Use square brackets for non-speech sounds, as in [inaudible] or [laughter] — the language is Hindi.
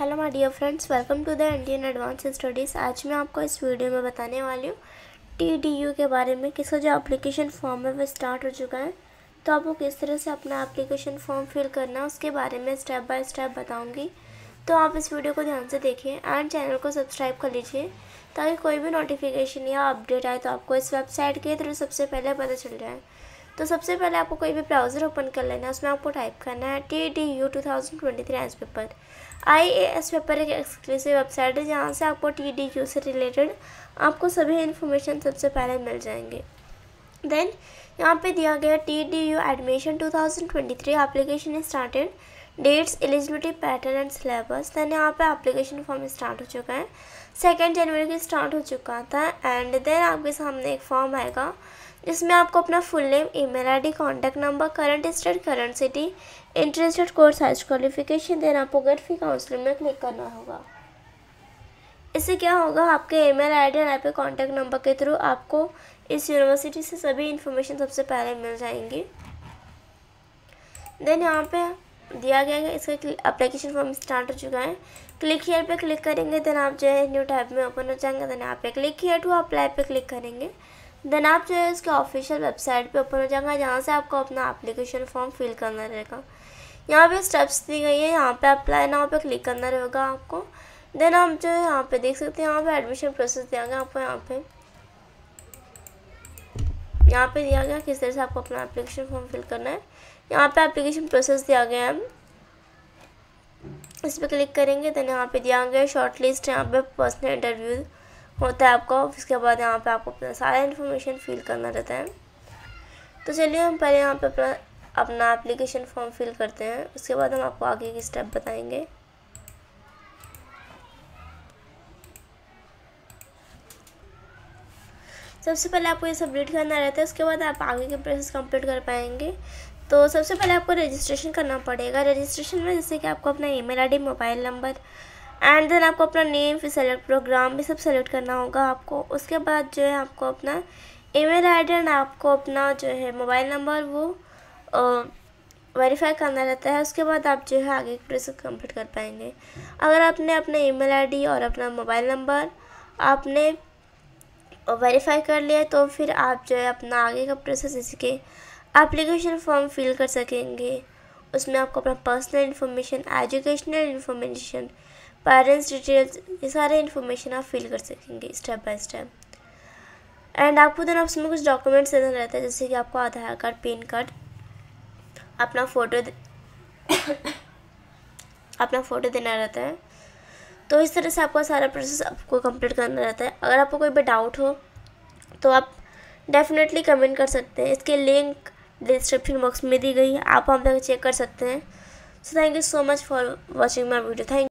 hello my dear friends welcome to the Indian advance studies आज मैं आपको इस वीडियो में बताने वाली हूँ टीडीयू के बारे में किसका जो एप्लीकेशन फॉर्म है वो स्टार्ट हो चुका है तो आपको किस तरह से अपना एप्लीकेशन फॉर्म फिल करना है उसके बारे में स्टेप बाय स्टेप बताऊँगी तो आप इस वीडियो को ध्यान से देखिए एंड चैनल को सब्सक्राइब कर लीजिए ताकि कोई भी नोटिफिकेशन या अपडेट आए तो आपको इस वेबसाइट के थ्रू सबसे पहले पता चल जाए तो सबसे पहले आपको कोई भी ब्राउज़र ओपन कर लेना है उसमें आपको टाइप करना है T D U two thousand twenty three S paper I A S paper एक एक्सक्लूसिव वेबसाइट है जहाँ से आपको टी डी यू से रिलेटेड आपको सभी इन्फॉर्मेशन सबसे पहले मिल जाएंगे देन यहाँ पे दिया गया T D U admission two thousand twenty three application started dates eligibility pattern and syllabus then यहाँ पे एप्लीकेशन फॉर्म स्टार्ट हो चुका है सेकेंड जनवरी को स्टार्ट हो चुका था एंड देन आपके सामने एक फॉर्म आएगा इसमें आपको अपना full name email ID contact number current state current city interested course highest qualification then आपको गेट फी काउंसलिंग में क्लिक करना होगा इससे क्या होगा आपके ईमेल आईडी और आपके कांटेक्ट नंबर के थ्रू आपको इस यूनिवर्सिटी से सभी इन्फॉर्मेशन सबसे पहले मिल जाएंगी देन यहाँ पे दिया गया है इसका अप्लीकेशन फॉर्म स्टार्ट हो चुका है क्लिक हीयर पे क्लिक करेंगे देन आप जो है न्यू टैब में ओपन हो जाएंगे देन यहाँ पे क्लिक हीयर टू अप्लाई पे क्लिक करेंगे देन आप जो है इसके ऑफिशियल वेबसाइट पे ओपन हो जाएगा जहाँ से आपको अपना एप्लीकेशन फॉर्म फिल करना रहेगा यहाँ पे स्टेप्स दी गई है यहाँ पे अप्लाई नाउ पे क्लिक करना रहेगा आपको देन आप जो है यहाँ पे देख सकते हैं यहाँ पे एडमिशन प्रोसेस दिया गया आपको यहाँ पे यहाँ पे दिया गया किस तरह से आपको अपना एप्लीकेशन फॉर्म फिल करना है यहाँ पे एप्लीकेशन प्रोसेस दिया गया है इस पर क्लिक करेंगे देन यहाँ पे दिया गया शॉर्ट लिस्ट यहाँ पे पर्सनल इंटरव्यू होता है आपका उसके बाद यहाँ पे आपको अपना सारा इन्फॉर्मेशन फिल करना रहता है तो चलिए हम पहले यहाँ पे अपना अपना एप्लीकेशन फॉर्म फिल करते हैं उसके बाद हम आपको आगे के स्टेप बताएंगे सबसे पहले आपको ये सबमिट करना रहता है उसके बाद आप आगे के प्रोसेस कंप्लीट कर पाएंगे तो सबसे पहले आपको रजिस्ट्रेशन करना पड़ेगा रजिस्ट्रेशन में जैसे कि आपको अपना email ID mobile number and then आपको अपना नेम फिर सेलेक्ट प्रोग्राम भी सब सेलेक्ट करना होगा आपको उसके बाद जो है आपको अपना ईमेल आईडी एंड आपको अपना जो है मोबाइल नंबर वो वेरीफाई करना रहता है उसके बाद आप जो है आगे प्रोसेस कंप्लीट कर पाएंगे अगर आपने अपना आई डी और अपना मोबाइल नंबर आपने वेरीफाई कर लिया तो फिर आप जो है अपना आगे का प्रोसेस जैसे एप्लीकेशन फॉर्म फिल कर सकेंगे उसमें आपको अपना personal information educational information parents details ये सारे इन्फॉर्मेशन आप फिल कर सकेंगे स्टेप बाय स्टेप एंड आपको देना उसमें कुछ डॉक्यूमेंट्स देना रहता है जैसे कि आपको आधार कार्ड पेन कार्ड अपना फ़ोटो [coughs] अपना फ़ोटो देना रहता है तो इस तरह से आपका सारा प्रोसेस आपको कंप्लीट करना रहता है अगर आपको कोई भी डाउट हो तो आप डेफिनेटली कमेंट कर सकते हैं इसके लिंक डिस्क्रिप्शन बॉक्स में दी गई है आप हम तक चेक कर सकते हैं so thank you so much for watching my video thank